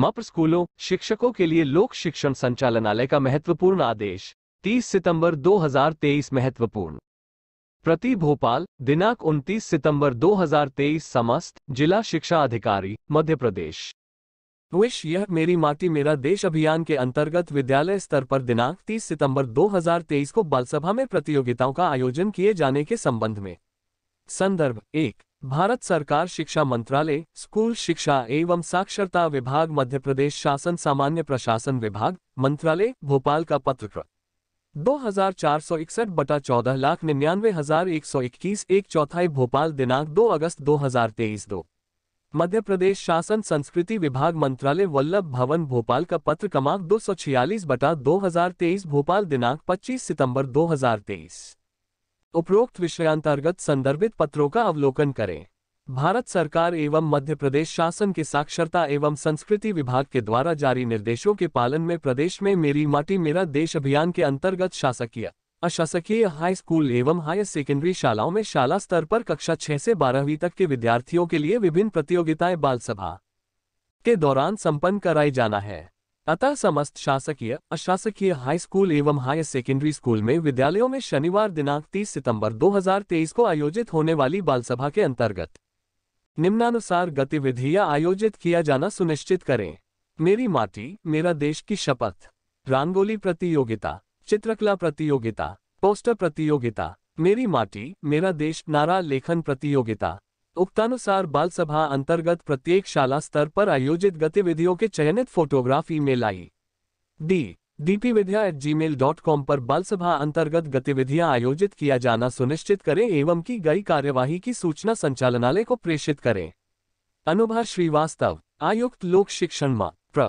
मप्र स्कूलों शिक्षकों के लिए लोक शिक्षण संचालनालय का महत्वपूर्ण आदेश 30 सितंबर 2023 महत्वपूर्ण प्रति भोपाल दिनांक 29 सितंबर 2023 समस्त जिला शिक्षा अधिकारी मध्य प्रदेश विश यह मेरी माटी मेरा देश अभियान के अंतर्गत विद्यालय स्तर पर दिनांक 30 सितंबर 2023 को बालसभा में प्रतियोगिताओं का आयोजन किए जाने के संबंध में संदर्भ एक भारत सरकार शिक्षा मंत्रालय स्कूल शिक्षा एवं साक्षरता विभाग मध्य प्रदेश शासन सामान्य प्रशासन विभाग मंत्रालय भोपाल का पत्रकृत दो हजार चार सौ इकसठ बटा चौदह लाख निन्यानवे हजार एक सौ इक्कीस एक चौथाई भोपाल दिनांक दो अगस्त दो हजार तेईस दो मध्य प्रदेश शासन संस्कृति विभाग मंत्रालय वल्लभ भवन भोपाल का पत्र क्रमांक दो सौ छियालीस बटा दो हजार तेईस भोपाल दिनांक पच्चीस सितंबर दो हजार तेईस उपरोक्त विषयांतर्गत संदर्भित पत्रों का अवलोकन करें भारत सरकार एवं मध्य प्रदेश शासन के साक्षरता एवं संस्कृति विभाग के द्वारा जारी निर्देशों के पालन में प्रदेश में मेरी माटी मेरा देश अभियान के अंतर्गत शासकीय अशासकीय हाई स्कूल एवं हायर सेकेंडरी शालाओं में शाला स्तर पर कक्षा छह से बारहवीं तक के विद्यार्थियों के लिए विभिन्न प्रतियोगिताएं बाल सभा के दौरान संपन्न कराई जाना है अतः समस्त शासकीय अशासकीय हाई स्कूल एवं हायर सेकेंडरी स्कूल में विद्यालयों में शनिवार दिनांक 30 सितंबर 2023 को आयोजित होने वाली बाल सभा के अंतर्गत निम्नानुसार गतिविधियां आयोजित किया जाना सुनिश्चित करें मेरी माटी मेरा देश की शपथ रंगोली प्रतियोगिता चित्रकला प्रतियोगिता पोस्टर प्रतियोगिता मेरी माटी मेरा देश नारा लेखन प्रतियोगिता उक्तानुसार बाल सभा अंतर्गत प्रत्येक शाला स्तर पर आयोजित गतिविधियों के चयनित photograph mail I D DP Vidya at gmail dot com पर बाल सभा अंतर्गत गतिविधियां आयोजित किया जाना सुनिश्चित करें एवं की गई कार्यवाही की सूचना संचालनालय को प्रेषित करें अनुभा श्रीवास्तव आयुक्त लोक शिक्षण मा प्र